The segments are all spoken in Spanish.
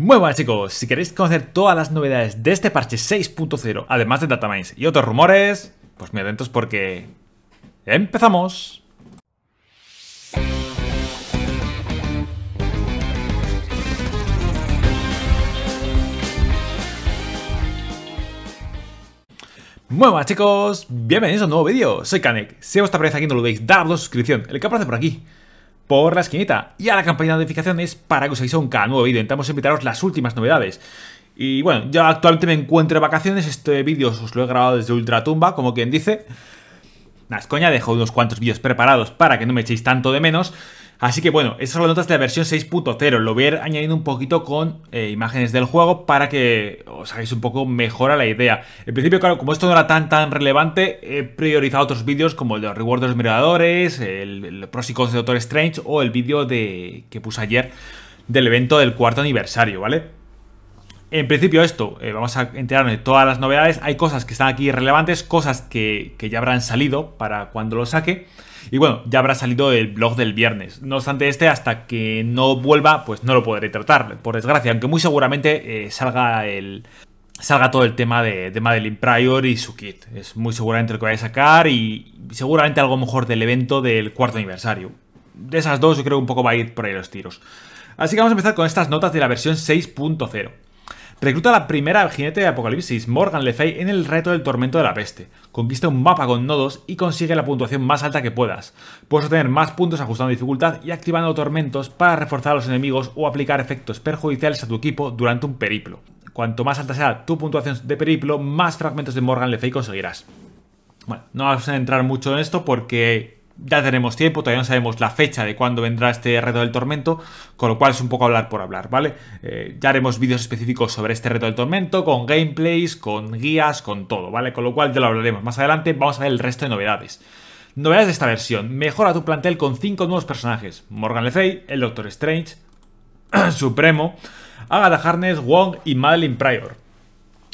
Muy buenas chicos, si queréis conocer todas las novedades de este parche 6.0, además de datamines y otros rumores, pues muy atentos porque... ¡Empezamos! Muy buenas chicos, bienvenidos a un nuevo vídeo, soy Kanek. Si os está aquí no lo veis, dadle a suscripción, el que aparece por aquí por la esquinita y a la campaña de notificaciones para que os avise un cada nuevo vídeo. Intentamos invitaros las últimas novedades. Y bueno, yo actualmente me encuentro de vacaciones, este vídeo os lo he grabado desde Ultratumba, como quien dice. Nada, coña, dejo unos cuantos vídeos preparados para que no me echéis tanto de menos. Así que bueno, esas son las notas de la versión 6.0. Lo voy a ir añadiendo un poquito con eh, imágenes del juego para que os hagáis un poco mejor a la idea. En principio, claro, como esto no era tan tan relevante, he priorizado otros vídeos como el de los rewards de los miradores, el, el de Doctor Strange o el vídeo de que puse ayer del evento del cuarto aniversario, ¿vale? En principio esto, eh, vamos a enterarnos de todas las novedades. Hay cosas que están aquí relevantes, cosas que, que ya habrán salido para cuando lo saque. Y bueno, ya habrá salido el blog del viernes. No obstante, este hasta que no vuelva, pues no lo podré tratar, por desgracia, aunque muy seguramente eh, salga el... Salga todo el tema de, Madeline Prior y su kit. Es muy seguramente lo que vaya a sacar y seguramente algo mejor del evento del cuarto aniversario. De esas dos, yo creo que un poco va a ir por ahí los tiros. Así que vamos a empezar con estas notas de la versión 6.0. Recluta la primera jinete de Apocalipsis, Morgan Le Fay, en el reto del tormento de la peste. Conquista un mapa con nodos y consigue la puntuación más alta que puedas. Puedes obtener más puntos ajustando dificultad y activando tormentos para reforzar a los enemigos o aplicar efectos perjudiciales a tu equipo durante un periplo. Cuanto más alta sea tu puntuación de periplo, más fragmentos de Morgan Le Fay conseguirás. Bueno, no vamos a entrar mucho en esto porque ya tenemos tiempo, todavía no sabemos la fecha de cuándo vendrá este reto del tormento, con lo cual es un poco hablar por hablar, ¿vale? Eh, ya haremos vídeos específicos sobre este reto del tormento, con gameplays, con guías, con todo, ¿vale? Con lo cual ya lo hablaremos más adelante, vamos a ver el resto de novedades. Novedades de esta versión, mejora tu plantel con 5 nuevos personajes, Morgan Le el Doctor Strange, Supremo, Agatha Harness, Wong y Madeline Pryor.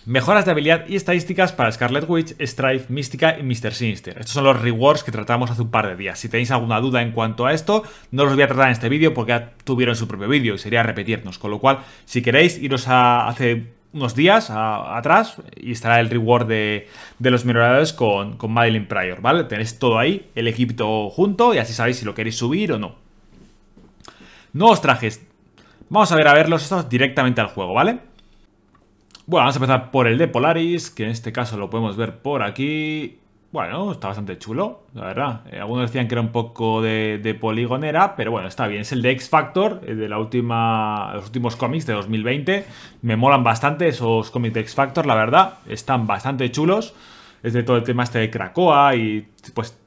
Mejoras de habilidad y estadísticas para Scarlet Witch, Strife, Mística y Mr. Sinister. Estos son los rewards que tratamos hace un par de días. Si tenéis alguna duda en cuanto a esto, no los voy a tratar en este vídeo porque ya tuvieron su propio vídeo y sería repetirnos. Con lo cual, si queréis, iros a hace unos días atrás y estará el reward de, los mejoradores con, con Madeline Pryor, ¿vale? Tenéis todo ahí, el equipo junto y así sabéis si lo queréis subir o no. Nuevos trajes. Vamos a ver a verlos estos directamente al juego, ¿vale? vale bueno, vamos a empezar por el de Polaris, que en este caso lo podemos ver por aquí. Bueno, está bastante chulo, la verdad. Eh, algunos decían que era un poco de, de, poligonera, pero bueno, está bien. Es el de X Factor, de la última, los últimos cómics de 2020. Me molan bastante esos cómics de X Factor, la verdad. Están bastante chulos. Es de todo el tema este de Krakoa y pues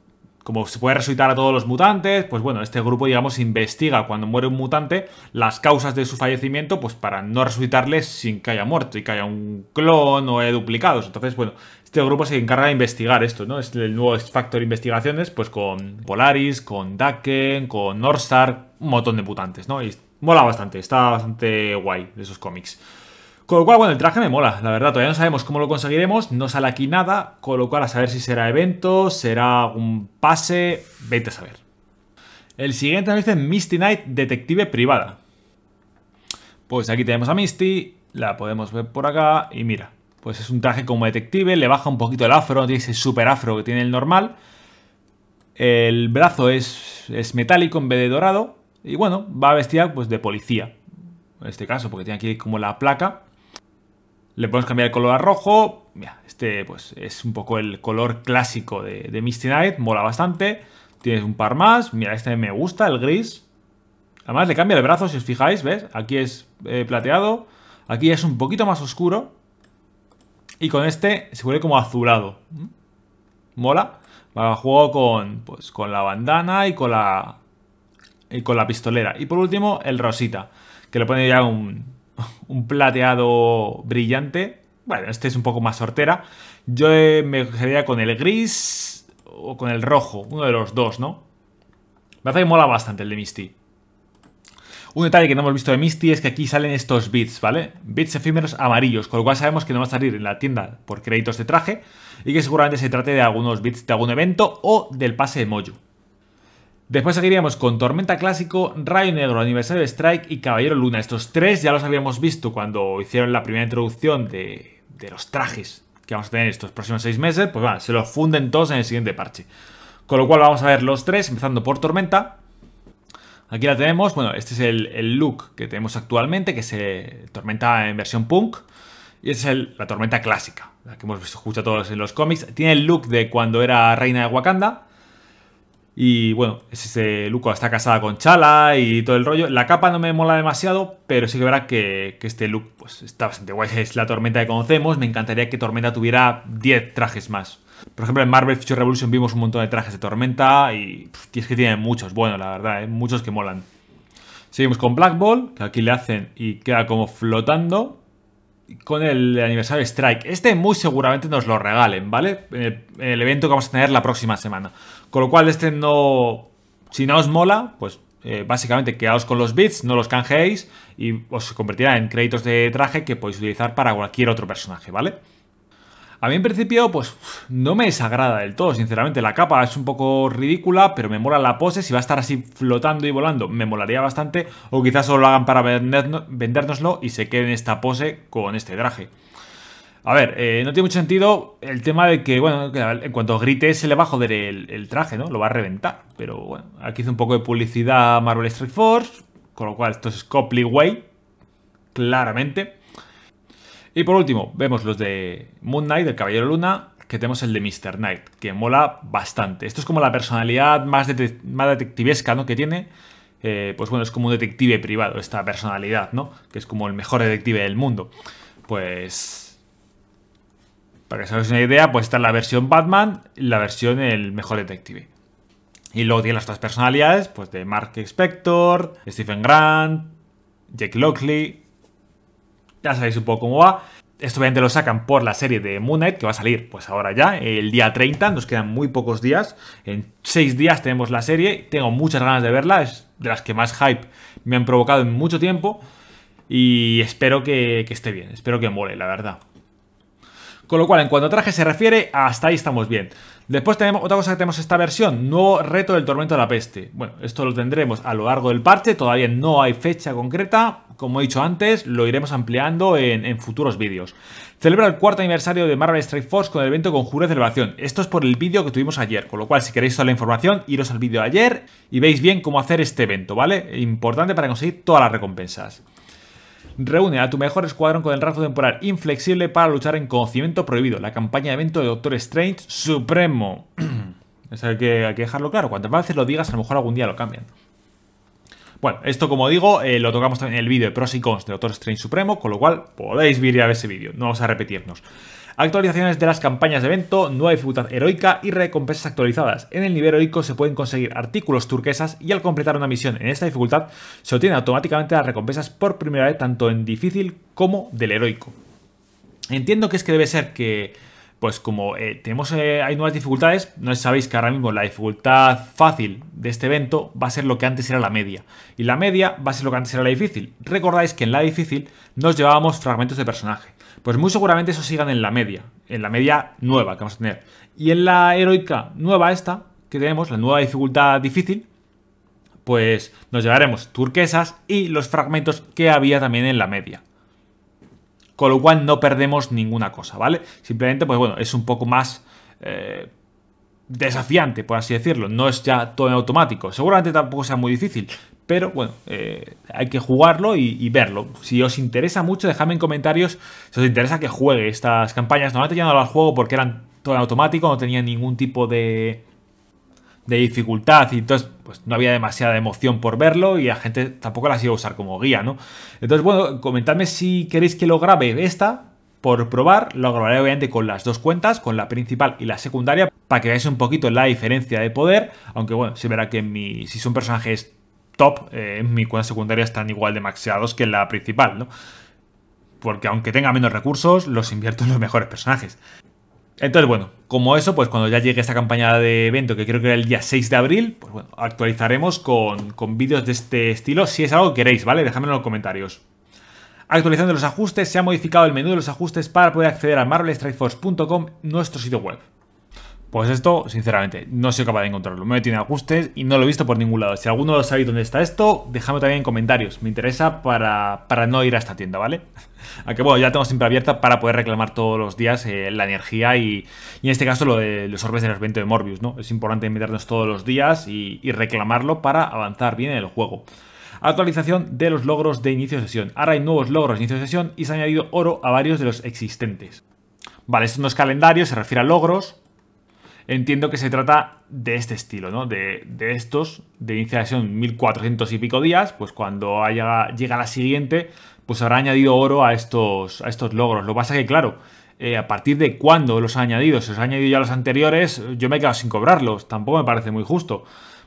como se puede resucitar a todos los mutantes, pues bueno, este grupo, digamos, investiga cuando muere un mutante las causas de su fallecimiento, pues para no resucitarle sin que haya muerto y que haya un clon o haya duplicados. Entonces, bueno, este grupo se encarga de investigar esto, ¿no? Es el nuevo Factor de Investigaciones, pues con Polaris, con Daken, con Northstar, un montón de mutantes, ¿no? Y mola bastante, está bastante guay de esos cómics. Con lo cual, bueno, el traje me mola, la verdad. Todavía no sabemos cómo lo conseguiremos, no sale aquí nada, con lo cual a saber si será evento, será un pase, vete a saber. El siguiente nos dice Misty Knight, detective privada. Pues aquí tenemos a Misty, la podemos ver por acá y mira, pues es un traje como detective, le baja un poquito el afro, no tiene ese super afro que tiene el normal. El brazo es, metálico en vez de dorado y bueno, va vestida pues de policía. En este caso, porque tiene aquí como la placa le podemos cambiar el color a rojo. Mira, este pues es un poco el color clásico de, Misty Knight Mola bastante. Tienes un par más. Mira, este me gusta, el gris. Además le cambia el brazo, si os fijáis, ¿ves? Aquí es eh, plateado. Aquí es un poquito más oscuro. Y con este se vuelve como azulado. ¿Mm? Mola. Va, juego con, pues, con la bandana y con la, y con la pistolera. Y por último, el rosita. Que le pone ya un, un plateado brillante. Bueno, este es un poco más sortera. Yo eh, me quedaría con el gris o con el rojo, uno de los dos, ¿no? Me parece que mola bastante el de Misty. Un detalle que no hemos visto de Misty es que aquí salen estos bits, ¿vale? Bits efímeros amarillos, con lo cual sabemos que no va a salir en la tienda por créditos de traje y que seguramente se trate de algunos bits de algún evento o del pase de Mojo. Después seguiríamos con Tormenta Clásico, Rayo Negro, Aniversario de Strike y Caballero Luna. Estos tres ya los habíamos visto cuando hicieron la primera introducción de, los trajes que vamos a tener estos próximos seis meses. Pues bueno, se los funden todos en el siguiente parche. Con lo cual vamos a ver los tres, empezando por Tormenta. Aquí la tenemos, bueno, este es el, look que tenemos actualmente, que es eh, Tormenta en versión punk. Y esta es la Tormenta clásica, la que hemos visto justo todos en los cómics. Tiene el look de cuando era reina de Wakanda. Y bueno, ese Luco está casada con Chala y todo el rollo. La capa no me mola demasiado, pero sí que verá que, este look pues, está bastante guay. Es la tormenta que conocemos. Me encantaría que Tormenta tuviera 10 trajes más. Por ejemplo, en Marvel Future Revolution vimos un montón de trajes de Tormenta y, es que tienen muchos. Bueno, la verdad, ¿eh? muchos que molan. Seguimos con Black Ball, que aquí le hacen y queda como flotando con el aniversario Strike. Este muy seguramente nos lo regalen, ¿vale? En el, evento que vamos a tener la próxima semana. Con lo cual este no... Si no os mola, pues eh, básicamente quedaos con los bits, no los canjeéis y os convertirá en créditos de traje que podéis utilizar para cualquier otro personaje, ¿vale? A mí en principio, pues no me desagrada del todo, sinceramente. La capa es un poco ridícula, pero me mola la pose. Si va a estar así flotando y volando, me molaría bastante. O quizás solo lo hagan para vendérnoslo y se quede en esta pose con este traje. A ver, eh, no tiene mucho sentido el tema de que, bueno, en cuanto grite se le va a joder el, traje, ¿no? Lo va a reventar. Pero bueno, aquí hice un poco de publicidad Marvel Strike Force, con lo cual esto es Copley Way, claramente. Y por último, vemos los de Moon Knight, el Caballero Luna, que tenemos el de Mr. Knight, que mola bastante. Esto es como la personalidad más, de, detectivesca que tiene. Eh, pues bueno, es como un detective privado, esta personalidad, ¿no? Que es como el mejor detective del mundo. Pues... Para que se hagáis una idea, pues está la versión Batman la versión el mejor detective. Y luego tiene las otras personalidades, pues de Mark Spector, Stephen Grant, Jake Lockley, ya sabéis un poco cómo va. Esto obviamente lo sacan por la serie de Moon Knight, que va a salir pues ahora ya, el día 30, nos quedan muy pocos días. En 6 días tenemos la serie, tengo muchas ganas de verla, es de las que más hype me han provocado en mucho tiempo. Y espero que, esté bien, espero que mole, la verdad. Con lo cual, en cuanto a traje se refiere, hasta ahí estamos bien. Después tenemos otra cosa que tenemos esta versión, nuevo reto del tormento de la peste. Bueno, esto lo tendremos a lo largo del parche, todavía no hay fecha concreta, como he dicho antes, lo iremos ampliando en, futuros vídeos. Celebra el cuarto aniversario de Marvel Strike Force con el evento Conjuro de Celebración. Esto es por el vídeo que tuvimos ayer, con lo cual si queréis toda la información, iros al vídeo de ayer y veis bien cómo hacer este evento, ¿vale? Importante para conseguir todas las recompensas. Reúne a tu mejor escuadrón con el rasgo temporal inflexible para luchar en conocimiento prohibido. La campaña de evento de Doctor Strange Supremo. es hay que, dejarlo claro. Cuantas veces lo digas, a lo mejor algún día lo cambian. Bueno, esto como digo, eh, lo tocamos también en el vídeo de pros y cons de Doctor Strange Supremo, con lo cual podéis Ir a ver ese vídeo, no vamos a repetirnos. Actualizaciones de las campañas de evento, nueva dificultad heroica y recompensas actualizadas. En el nivel heroico se pueden conseguir artículos turquesas y al completar una misión en esta dificultad se obtienen automáticamente las recompensas por primera vez tanto en difícil como del heroico. Entiendo que es que debe ser que pues como eh, tenemos eh, hay nuevas dificultades, no sabéis que ahora mismo la dificultad fácil de este evento va a ser lo que antes era la media. Y la media va a ser lo que antes era la difícil. Recordáis que en la difícil nos llevábamos fragmentos de personaje. Pues muy seguramente eso sigan en la media, en la media nueva que vamos a tener. Y en la heroica nueva esta que tenemos, la nueva dificultad difícil, pues nos llevaremos turquesas y los fragmentos que había también en la media. Con lo cual no perdemos ninguna cosa, ¿vale? Simplemente, pues bueno, es un poco más eh, desafiante, por así decirlo. No es ya todo en automático. Seguramente tampoco sea muy difícil, pero bueno, eh, hay que jugarlo y, verlo. Si os interesa mucho, dejadme en comentarios si os interesa que juegue estas campañas. Normalmente ya no al juego porque eran todo automático, no tenía ningún tipo de, de dificultad y entonces pues no había demasiada emoción por verlo y la gente tampoco las iba a usar como guía, ¿no? Entonces, bueno, comentadme si queréis que lo grabe esta por probar, lo grabaré obviamente con las dos cuentas, con la principal y la secundaria, para que veáis un poquito la diferencia de poder, aunque bueno, se verá que mi, si son personajes top, en eh, mi cuenta secundaria están igual de maxeados que la principal, ¿no? Porque aunque tenga menos recursos, los invierto en los mejores personajes. Entonces, bueno, como eso, pues cuando ya llegue esta campaña de evento, que creo que era el día 6 de abril, pues bueno, actualizaremos con, con vídeos de este estilo. Si es algo que queréis, ¿vale? Dejadme en los comentarios. Actualizando los ajustes, se ha modificado el menú de los ajustes para poder acceder a marvelstrikeforce.com, nuestro sitio web. Pues esto, sinceramente, no soy capaz de encontrarlo. Me tiene ajustes y no lo he visto por ningún lado. Si alguno sabe dónde está esto, déjame también en comentarios. Me interesa para, no ir a esta tienda, ¿vale? Aunque bueno, ya tengo siempre abierta para poder reclamar todos los días eh, la energía y, en este caso lo de los orbes de los evento de Morbius, ¿no? Es importante meternos todos los días y, y reclamarlo para avanzar bien en el juego actualización de los logros de inicio de sesión. Ahora hay nuevos logros de inicio de sesión y se ha añadido oro a varios de los existentes. Vale, esto no es calendario, se refiere a logros, entiendo que se trata de este estilo, ¿no? De, estos, de iniciación 1400 y pico días, pues cuando haya, llega la siguiente, pues habrá añadido oro a estos, a estos logros. Lo que pasa es que, claro, eh, a partir de cuándo los ha añadido, si los ha añadido ya los anteriores, yo me he quedado sin cobrarlos, tampoco me parece muy justo.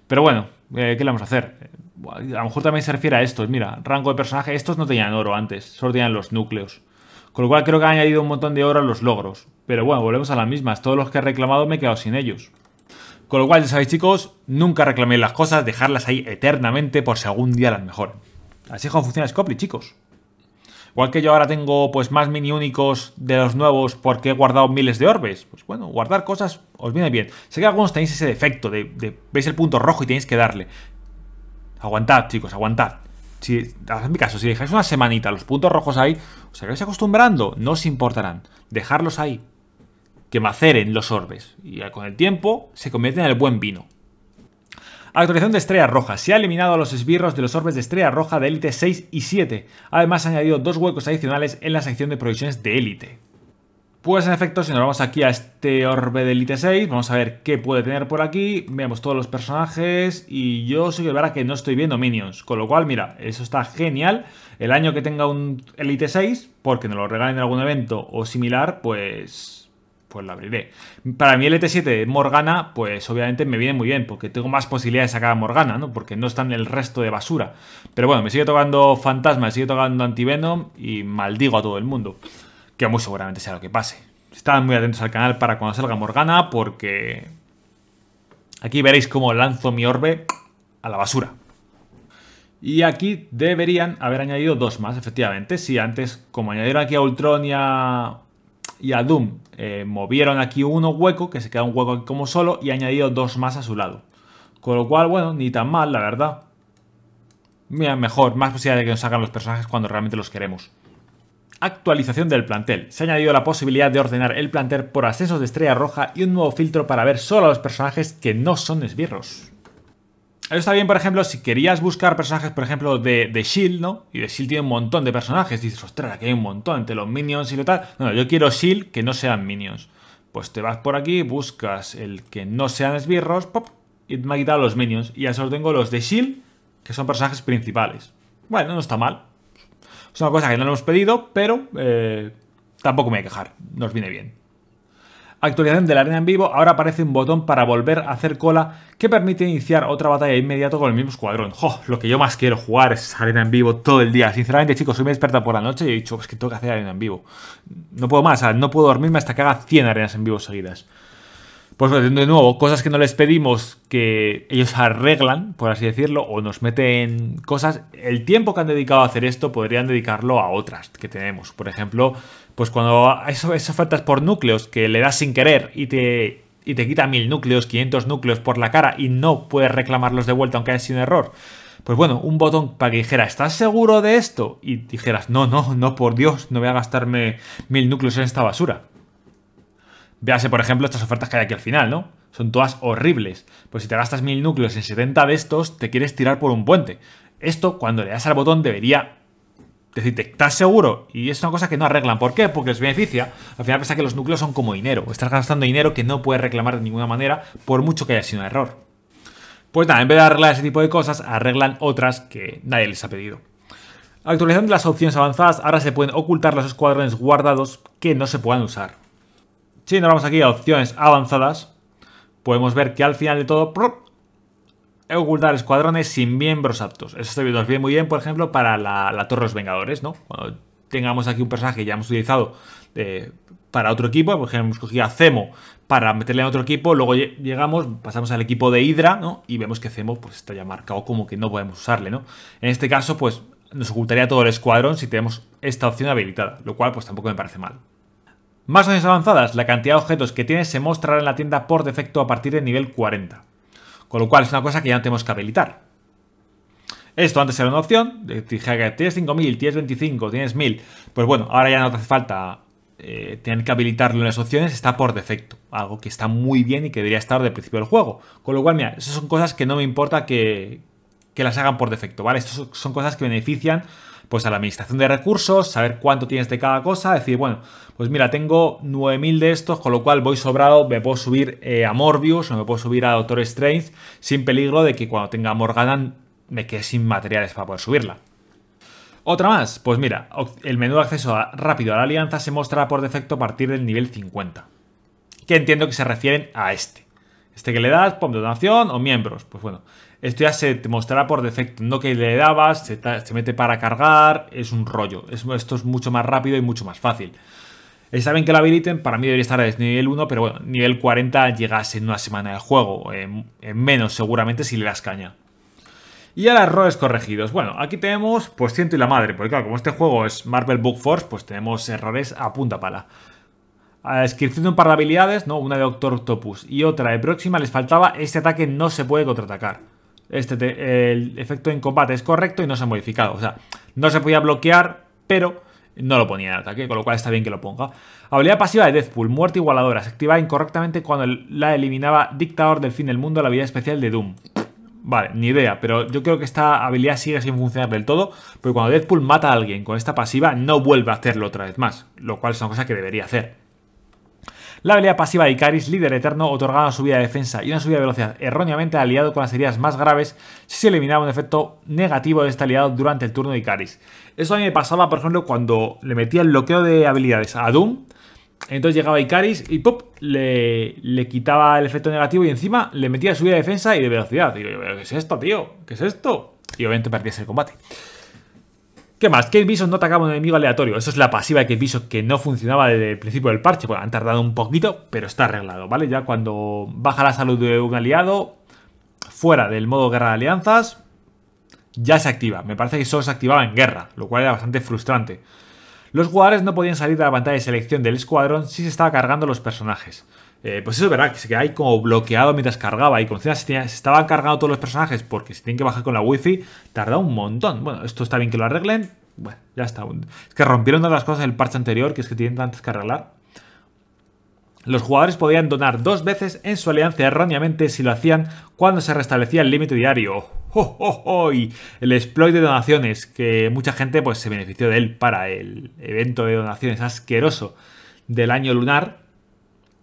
Pero bueno, eh, ¿qué le vamos a hacer? A lo mejor también se refiere a estos, mira, rango de personaje, estos no tenían oro antes, solo tenían los núcleos. Con lo cual creo que han añadido un montón de oro a los logros. Pero bueno, volvemos a las mismas. Todos los que he reclamado me he quedado sin ellos. Con lo cual, ya sabéis chicos, nunca reclamé las cosas, dejarlas ahí eternamente por si algún día las mejor. Así es como funciona Scopri, chicos. Igual que yo ahora tengo pues más mini únicos de los nuevos porque he guardado miles de orbes. Pues bueno, guardar cosas os viene bien. Sé que algunos tenéis ese defecto de veis el punto rojo y tenéis que darle. Aguantad, chicos, aguantad si, caso, si dejáis una semanita los puntos rojos ahí, os acabáis acostumbrando, no os importarán. Dejarlos ahí, que maceren los orbes, y con el tiempo se convierten en el buen vino. Actualización de Estrella Roja. Se ha eliminado a los esbirros de los orbes de Estrella Roja de Élite 6 y 7. Además, ha añadido dos huecos adicionales en la sección de provisiones de Élite. Pues en efecto, si nos vamos aquí a este orbe del Elite 6 vamos a ver qué puede tener por aquí. Veamos todos los personajes y yo soy que verdad que no estoy viendo minions. Con lo cual, mira, eso está genial. El año que tenga un Elite 6, porque nos lo regalen en algún evento o similar, pues... Pues la abriré. Para mí el Elite 7 Morgana, pues obviamente me viene muy bien, porque tengo más posibilidades de sacar a Morgana, ¿no? Porque no está en el resto de basura. Pero bueno, me sigue tocando Fantasma, me sigue tocando Antivenom y maldigo a todo el mundo que muy seguramente sea lo que pase. Estad muy atentos al canal para cuando salga Morgana, porque aquí veréis cómo lanzo mi orbe a la basura. Y aquí deberían haber añadido dos más, efectivamente. Si antes, como añadieron aquí a Ultron y a, Doom, eh, movieron aquí uno hueco, que se queda un hueco aquí como solo, y añadido dos más a su lado. Con lo cual, bueno, ni tan mal, la verdad. Mira, mejor, más posibilidad de que nos hagan los personajes cuando realmente los queremos actualización del plantel. Se ha añadido la posibilidad de ordenar el plantel por ascensos de estrella roja y un nuevo filtro para ver solo a los personajes que no son esbirros. Eso está bien, por ejemplo, si querías buscar personajes, por ejemplo, de, Shield, ¿no? Y de Shield tiene un montón de personajes. Dices, ostras, aquí hay un montón entre los minions y lo tal. No, yo quiero Shield que no sean minions. Pues te vas por aquí, buscas el que no sean esbirros, pop, y me ha quitado los minions. Y ya solo tengo los de Shield, que son personajes principales. Bueno, no está mal. Es una cosa que no lo hemos pedido, pero eh, tampoco me voy a quejar, nos viene bien. Actualización de la arena en vivo, ahora aparece un botón para volver a hacer cola que permite iniciar otra batalla inmediato con el mismo escuadrón. Lo que yo más quiero jugar es arena en vivo todo el día. Sinceramente, chicos, soy me experta por la noche y he dicho, es que tengo que hacer arena en vivo. No puedo más, no puedo dormirme hasta que haga 100 arenas en vivo seguidas. Pues de nuevo, cosas que no les pedimos que ellos arreglan, por así decirlo, o nos meten cosas. El tiempo que han dedicado a hacer esto podrían dedicarlo a otras que tenemos. Por ejemplo, pues cuando esas ofertas por núcleos que le das sin querer y te, y te quita mil núcleos, 500 núcleos por la cara y no puedes reclamarlos de vuelta aunque haya sido un error. Pues bueno, un botón para que dijeras, ¿estás seguro de esto? Y dijeras, no, no, no, por Dios, no voy a gastarme mil núcleos en esta basura. Véase, por ejemplo, estas ofertas que hay aquí al final, ¿no? Son todas horribles. Pues si te gastas mil núcleos en 70 de estos, te quieres tirar por un puente. Esto, cuando le das al botón, debería decirte, ¿estás seguro? Y es una cosa que no arreglan. ¿Por qué? Porque les beneficia. Al final piensa que los núcleos son como dinero. Estás gastando dinero que no puedes reclamar de ninguna manera, por mucho que haya sido un error. Pues nada, en vez de arreglar ese tipo de cosas, arreglan otras que nadie les ha pedido. de las opciones avanzadas, ahora se pueden ocultar los escuadrones guardados que no se puedan usar. Si nos vamos aquí a opciones avanzadas, podemos ver que al final de todo ocultar escuadrones sin miembros aptos. Eso nos viene muy bien, por ejemplo, para la, Torre de los Vengadores, ¿no? Cuando tengamos aquí un personaje que ya hemos utilizado eh, para otro equipo, por ejemplo, hemos cogido a Cemo para meterle en otro equipo, luego llegamos, pasamos al equipo de Hydra, Y vemos que Cemo pues, está ya marcado como que no podemos usarle, ¿no? En este caso, pues nos ocultaría todo el escuadrón si tenemos esta opción habilitada, lo cual pues tampoco me parece mal. Más menos avanzadas, la cantidad de objetos que tienes se mostrará en la tienda por defecto a partir del nivel 40. Con lo cual es una cosa que ya no tenemos que habilitar. Esto antes era una opción, dije que tienes 5.000, tienes 25, tienes 1.000. Pues bueno, ahora ya no te hace falta eh, tienen que habilitarlo en las opciones, está por defecto. Algo que está muy bien y que debería estar de principio del juego. Con lo cual, mira, esas son cosas que no me importa que, que las hagan por defecto, ¿vale? Estas son cosas que benefician pues a la administración de recursos, saber cuánto tienes de cada cosa, decir, bueno, pues mira, tengo 9000 de estos, con lo cual voy sobrado, me puedo subir eh, a Morbius o me puedo subir a Doctor Strange sin peligro de que cuando tenga Morgana me quede sin materiales para poder subirla. Otra más, pues mira, el menú de acceso rápido a la alianza se mostrará por defecto a partir del nivel 50, que entiendo que se refieren a este. Este que le das, pon donación o miembros. Pues bueno, esto ya se te mostrará por defecto. No que le dabas, se, mete para cargar, es un rollo. esto es mucho más rápido y mucho más fácil. Está bien que lo habiliten, para mí debería estar desde nivel 1, pero bueno, nivel 40 llegas en una semana de juego, en, menos seguramente si le das caña. Y ahora errores corregidos. Bueno, aquí tenemos pues ciento y la madre, porque claro, como este juego es Marvel Book Force, pues tenemos errores a punta pala a descripción un par de habilidades, ¿no? Una de Doctor Octopus y otra de Próxima, les faltaba este ataque no se puede contraatacar. Este el efecto en combate es correcto y no se ha modificado. O sea, no se podía bloquear, pero no lo ponía en ataque, con lo cual está bien que lo ponga. Habilidad pasiva de Deathpool, muerte igualadora. Se activaba incorrectamente cuando la eliminaba Dictador del Fin del Mundo, la habilidad especial de Doom. Vale, ni idea, pero yo creo que esta habilidad sigue sin funcionar del todo, porque cuando Deadpool mata a alguien con esta pasiva, no vuelve a hacerlo otra vez más, lo cual es una cosa que debería hacer. La habilidad pasiva de Icaris, líder eterno, otorgaba una subida de defensa y una subida de velocidad erróneamente aliado con las heridas más graves si se eliminaba un efecto negativo de este aliado durante el turno de Icaris. Eso a mí me pasaba, por ejemplo, cuando le metía el bloqueo de habilidades a Doom. Entonces llegaba Icaris y pop, le, quitaba el efecto negativo y encima le metía subida de defensa y de velocidad. Y ¿qué es esto, tío? ¿Qué es esto? Y obviamente perdías el combate. ¿Qué más? Kate viso no atacaba a un enemigo aleatorio. Eso es la pasiva de el viso que no funcionaba desde el principio del parche. Bueno, han tardado un poquito, pero está arreglado, ¿vale? Ya cuando baja la salud de un aliado, fuera del modo guerra de alianzas, ya se activa. Me parece que solo se activaba en guerra, lo cual era bastante frustrante. Los jugadores no podían salir de la pantalla de selección del escuadrón si se estaba cargando los personajes. Eh, pues eso es verdad, que se quedaba ahí como bloqueado mientras cargaba y como si se, estaban cargando todos los personajes porque si tienen que bajar con la wifi, tarda un montón. Bueno, esto está bien que lo arreglen, bueno, ya está. Es que rompieron todas las cosas del parche anterior, que es que tienen antes que arreglar. Los jugadores podían donar dos veces en su alianza erróneamente si lo hacían cuando se restablecía el límite diario. ¡Oh, el exploit de donaciones, que mucha gente pues, se benefició de él para el evento de donaciones asqueroso del año lunar.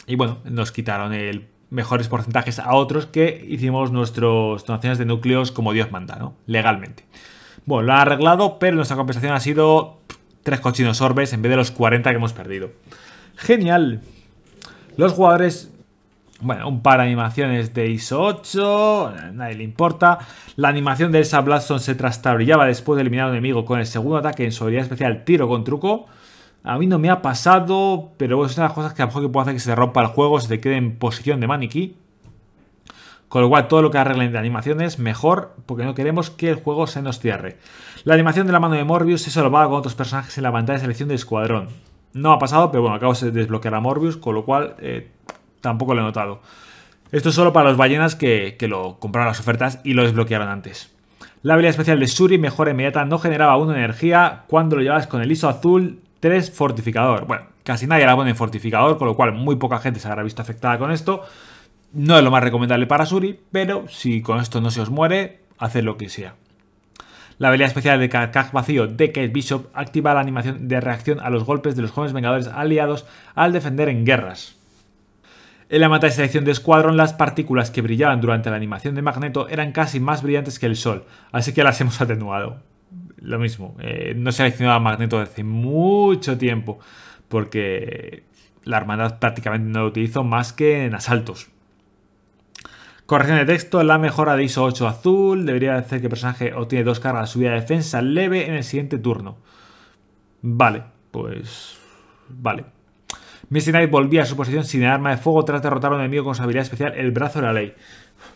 Y bueno, nos quitaron el mejores porcentajes a otros que hicimos nuestras donaciones de núcleos como Dios manda, ¿no? Legalmente. Bueno, lo ha arreglado, pero nuestra compensación ha sido tres cochinos orbes en vez de los 40 que hemos perdido. Genial. Los jugadores bueno, un par de animaciones de ISO 8, nadie le importa. La animación de esa Blaston se trastabrillaba después de eliminar a un enemigo con el segundo ataque en habilidad especial tiro con truco. A mí no me ha pasado, pero es una de las cosas que a lo mejor puede hacer que se rompa el juego, se te quede en posición de maniquí. Con lo cual, todo lo que arreglen de animaciones, mejor, porque no queremos que el juego se nos cierre. La animación de la mano de Morbius se va con otros personajes en la pantalla de selección de Escuadrón. No ha pasado, pero bueno, acabo de desbloquear a Morbius, con lo cual eh, Tampoco lo he notado. Esto es solo para los ballenas que, lo compraron las ofertas y lo desbloquearon antes. La habilidad especial de Suri mejora inmediata, no generaba una energía cuando lo llevabas con el ISO azul 3 fortificador. Bueno, casi nadie la pone en fortificador, con lo cual muy poca gente se habrá visto afectada con esto. No es lo más recomendable para Suri pero si con esto no se os muere, haced lo que sea. La habilidad especial de Carcaj Vacío de Kate Bishop activa la animación de reacción a los golpes de los jóvenes vengadores aliados al defender en guerras. En la mata de selección de escuadrón las partículas que brillaban durante la animación de Magneto eran casi más brillantes que el sol, así que las hemos atenuado. Lo mismo, eh, no se ha seleccionado a Magneto desde mucho tiempo, porque la hermandad prácticamente no lo utilizo más que en asaltos. Corrección de texto, la mejora de ISO 8 azul debería hacer que el personaje obtiene dos cargas de subida de defensa leve en el siguiente turno. Vale, pues... Vale. Misty Knight volvía a su posición sin el arma de fuego tras derrotar a un enemigo con su habilidad especial, el brazo de la ley.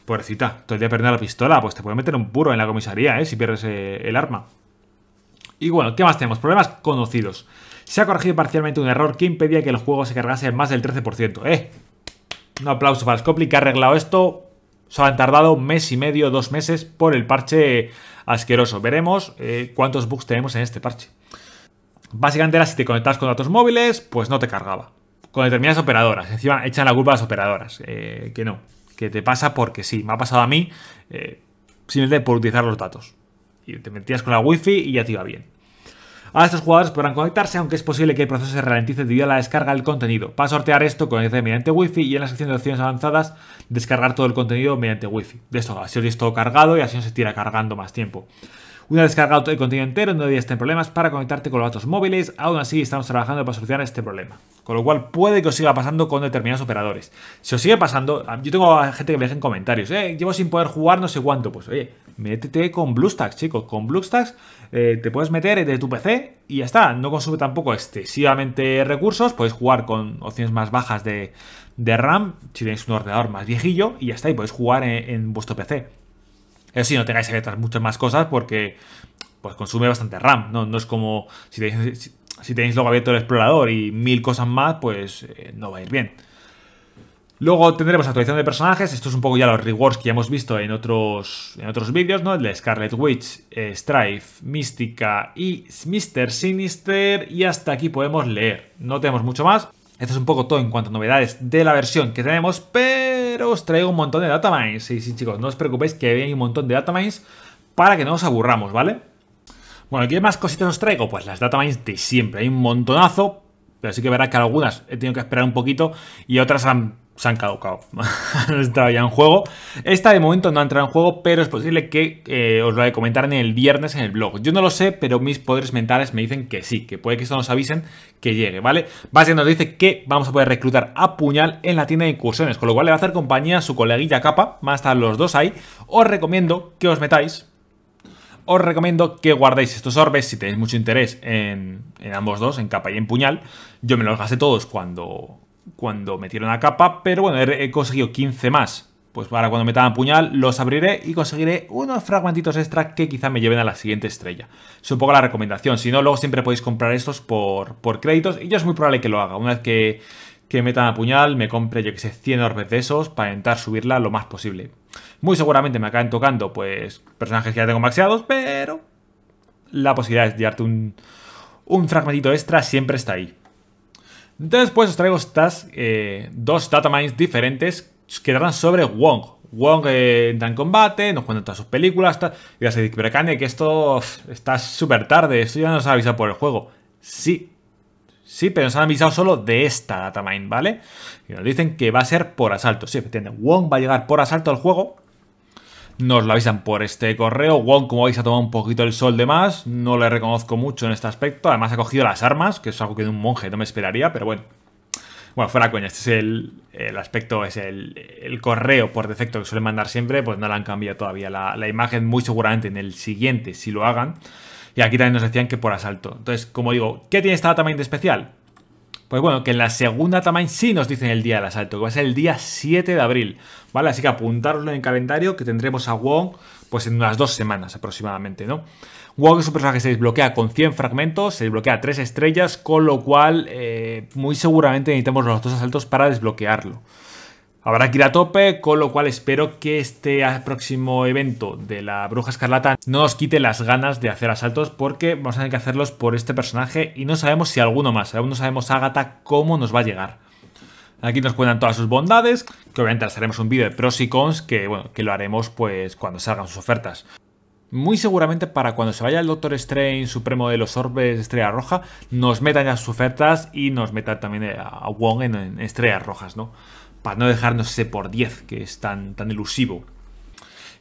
Pobrecita, todo el día la pistola, pues te puede meter un puro en la comisaría, ¿eh? Si pierdes eh, el arma. Y bueno, ¿qué más tenemos? Problemas conocidos. Se ha corregido parcialmente un error que impedía que el juego se cargase más del 13%. ¡Eh! Un aplauso para Scopli que ha arreglado esto. Se han tardado un mes y medio, dos meses por el parche asqueroso. Veremos eh, cuántos bugs tenemos en este parche. Básicamente era si te conectabas con datos móviles, pues no te cargaba con determinadas operadoras. Encima echan la culpa a las operadoras, eh, que no, que te pasa porque sí, me ha pasado a mí eh, simplemente por utilizar los datos. Y te metías con la wifi y ya te iba bien. Ahora estos jugadores podrán conectarse, aunque es posible que el proceso se ralentice debido a la descarga del contenido. Para sortear esto, conectarse mediante Wi-Fi y en la sección de opciones avanzadas, descargar todo el contenido mediante wifi De esto, así os todo cargado y así no se tira cargando más tiempo. Una vez cargado el contenido entero, no deberías tener problemas para conectarte con los datos móviles. Aún así, estamos trabajando para solucionar este problema. Con lo cual, puede que os siga pasando con determinados operadores. Si os sigue pasando, yo tengo gente que me deja en comentarios, eh, llevo sin poder jugar no sé cuánto. Pues oye, métete con BlueStacks, chicos. Con BlueStacks eh, te puedes meter desde tu PC y ya está. No consume tampoco excesivamente recursos. Podéis jugar con opciones más bajas de, RAM, si tenéis un ordenador más viejillo, y ya está. Y podéis jugar en vuestro PC. Es decir, no tengáis abiertas muchas más cosas porque pues consume bastante RAM, ¿no? No es como si tenéis, luego abierto el explorador y mil cosas más, pues eh, no va a ir bien. Luego tendremos actualización de personajes, esto es un poco ya los rewards que ya hemos visto en otros, en otros vídeos, ¿no? El de Scarlet Witch, eh, Strife, Mística y Mr. Sinister y hasta aquí podemos leer. No tenemos mucho más. Esto es un poco todo en cuanto a novedades de la versión que tenemos, pero os traigo un montón de datamines. Y sí, chicos, no os preocupéis que hay un montón de datamines para que no os aburramos, ¿vale? Bueno, ¿qué más cositas os traigo? Pues las datamines de siempre. Hay un montonazo, pero sí que verás que algunas he tenido que esperar un poquito y otras han se han caducado. No ya en juego. Esta de momento no ha entrado en juego, pero es posible que eh, os lo haya comentar en el viernes en el blog. Yo no lo sé, pero mis poderes mentales me dicen que sí, que puede que esto nos avisen que llegue, ¿vale? Básicamente nos dice que vamos a poder reclutar a Puñal en la tienda de incursiones, con lo cual le va a hacer compañía a su coleguilla capa, más a los dos ahí. Os recomiendo que os metáis, os recomiendo que guardéis estos orbes si tenéis mucho interés en, en ambos dos, en capa y en puñal. Yo me los gasté todos cuando, cuando metieron la capa, pero bueno, he conseguido 15 más. Pues ahora cuando metan puñal los abriré y conseguiré unos fragmentitos extra que quizá me lleven a la siguiente estrella. Es un poco la recomendación, si no luego siempre podéis comprar estos por, créditos y yo es muy probable que lo haga. Una vez que, que metan a puñal me compre yo que sé 100 orbes de esos para intentar subirla lo más posible. Muy seguramente me acaben tocando pues personajes que ya tengo maxeados, pero la posibilidad de darte un, un fragmentito extra siempre está ahí. Entonces, pues os traigo estas eh, dos datamines diferentes que tratan sobre Wong. Wong eh, entra en combate, nos cuenta todas sus películas, tal, y se dice, pero que esto está súper tarde, esto ya nos ha avisado por el juego. Sí, sí, pero nos han avisado solo de esta datamine, ¿vale? Y nos dicen que va a ser por asalto. Sí, entienden. Wong va a llegar por asalto al juego, nos lo avisan por este correo. Wong, como veis, ha tomado un poquito el sol de más. No le reconozco mucho en este aspecto. Además, ha cogido las armas, que es algo que de un monje no me esperaría, pero bueno. Bueno, fuera coña, este es el, aspecto, es el, correo por defecto que suelen mandar siempre, pues no le han cambiado todavía la, imagen, muy seguramente en el siguiente, si lo hagan. Y aquí también nos decían que por asalto. Entonces, como digo, ¿qué tiene esta main de especial? Pues bueno, que en la segunda tamaño sí nos dicen el día del asalto, que va a ser el día 7 de abril, ¿vale? Así que apuntarlo en el calendario que tendremos a Wong pues en unas dos semanas aproximadamente, ¿no? Wong es un personaje que se desbloquea con 100 fragmentos, se desbloquea 3 estrellas, con lo cual eh, muy seguramente necesitamos los dos asaltos para desbloquearlo. Habrá que ir a tope, con lo cual espero que este próximo evento de la Bruja Escarlata no nos quite las ganas de hacer asaltos porque vamos a tener que hacerlos por este personaje y no sabemos si alguno más, aún no sabemos Agatha cómo nos va a llegar. Aquí nos cuentan todas sus bondades, que obviamente haremos un vídeo de pros y cons que, lo haremos pues cuando salgan sus ofertas. Muy seguramente para cuando se vaya el Doctor Strange Supremo de los Orbes Estrella Roja, nos metan ya sus ofertas y nos metan también a Wong en Estrellas Rojas, ¿no? para no dejarnos ese por 10 que es tan, tan elusivo.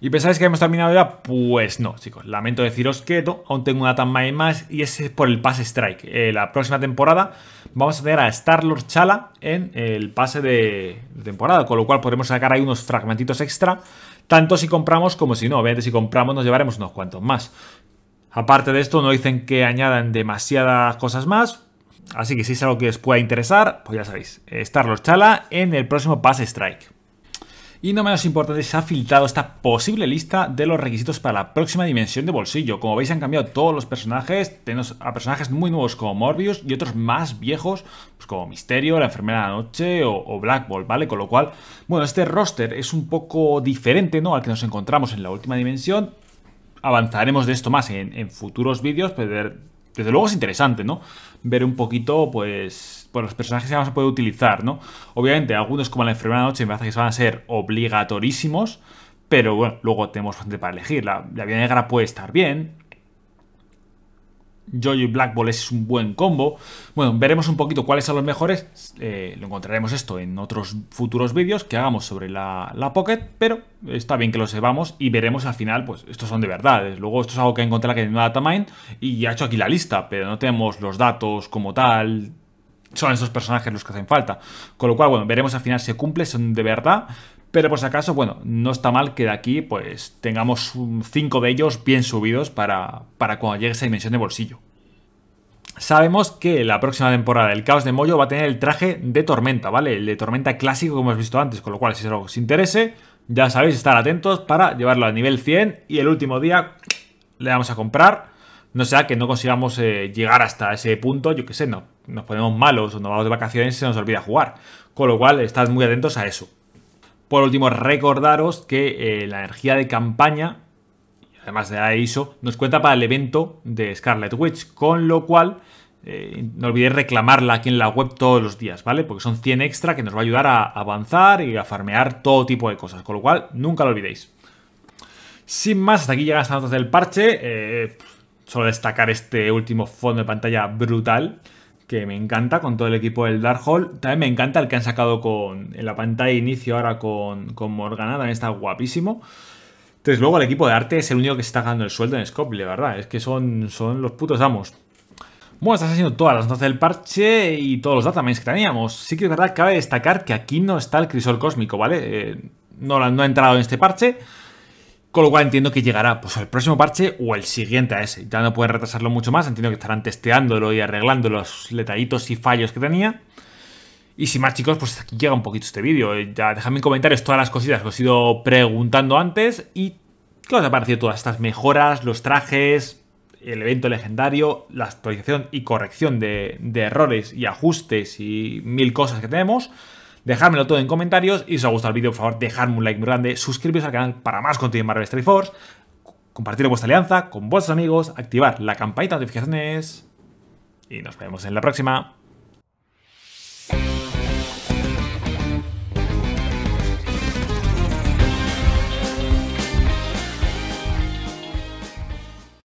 ¿Y pensáis que hemos terminado ya? Pues no, chicos. Lamento deciros que no, aún tengo una y más y ese es por el pase Strike. Eh, la próxima temporada vamos a tener a Star-Lord Chala en el pase de, de temporada, con lo cual podremos sacar ahí unos fragmentitos extra, tanto si compramos como si no. Obviamente si compramos nos llevaremos unos cuantos más. Aparte de esto, no dicen que añadan demasiadas cosas más, Así que si es algo que os pueda interesar, pues ya sabéis, Starlord Chala en el próximo Pass Strike. Y no menos importante, se ha filtrado esta posible lista de los requisitos para la próxima dimensión de bolsillo. Como veis, han cambiado todos los personajes. Tenemos a personajes muy nuevos como Morbius y otros más viejos, pues como Misterio, la Enfermera de la Noche o, Black Bolt. ¿vale? Con lo cual, bueno, este roster es un poco diferente, ¿no? Al que nos encontramos en la última dimensión. Avanzaremos de esto más en, en futuros vídeos, pero desde luego es interesante, ¿no? ver un poquito, pues, por pues los personajes que vamos a poder utilizar, ¿no? Obviamente, algunos como la enfermedad de noche me parece que se van a ser obligatorísimos, pero bueno, luego tenemos bastante para elegir. La, la vía negra puede estar bien, Jojo y Black Ball es un buen combo. Bueno, veremos un poquito cuáles son los mejores. Eh, lo encontraremos esto en otros futuros vídeos que hagamos sobre la, Pocket, pero está bien que lo sepamos y veremos al final, pues estos son de verdad. Luego esto es algo que encontré encontrado aquí que en Datamine y he hecho aquí la lista, pero no tenemos los datos como tal. Son esos personajes los que hacen falta. Con lo cual, bueno, veremos al final si cumple, son de verdad. Pero por si acaso, bueno, no está mal que de aquí pues tengamos cinco de ellos bien subidos para, para cuando llegue esa dimensión de bolsillo. Sabemos que la próxima temporada del Caos de Moyo va a tener el traje de Tormenta, ¿vale? El de Tormenta clásico como hemos visto antes, con lo cual si se os interese, ya sabéis, estar atentos para llevarlo a nivel 100 y el último día le vamos a comprar. No sea que no consigamos eh, llegar hasta ese punto, yo qué sé, no, nos ponemos malos o nos vamos de vacaciones y se nos olvida jugar. Con lo cual, estad muy atentos a eso. Por último, recordaros que eh, la energía de campaña, además de la ISO, nos cuenta para el evento de Scarlet Witch, con lo cual eh, no olvidéis reclamarla aquí en la web todos los días, ¿vale? Porque son 100 extra que nos va a ayudar a avanzar y a farmear todo tipo de cosas, con lo cual nunca lo olvidéis. Sin más, hasta aquí llegan las notas del parche. Eh, solo destacar este último fondo de pantalla brutal que me encanta con todo el equipo del Dark Hall. También me encanta el que han sacado con, en la pantalla de inicio ahora con, con Morgana, también está guapísimo. Entonces luego el equipo de arte es el único que se está ganando el sueldo en de ¿verdad? Es que son, son los putos amos. Bueno, estás haciendo todas las notas del parche y todos los datamines que teníamos. Sí que es verdad, cabe destacar que aquí no está el crisol cósmico, ¿vale? Eh, no ha entrado en este parche, con lo cual entiendo que llegará pues, al próximo parche o el siguiente a ese. Ya no pueden retrasarlo mucho más. Entiendo que estarán testeándolo y arreglando los detallitos y fallos que tenía. Y sin más, chicos, pues aquí llega un poquito este vídeo. Eh, ya dejadme en comentarios todas las cositas que os he ido preguntando antes. Y qué os ha parecido todas estas mejoras, los trajes, el evento legendario, la actualización y corrección de errores y ajustes y mil cosas que tenemos dejármelo todo en comentarios y si os ha gustado el vídeo, por favor, dejadme un like muy grande, suscribiros al canal para más contenido en Marvel Strike Force, compartir vuestra alianza con vuestros amigos, activar la campanita de notificaciones y nos vemos en la próxima.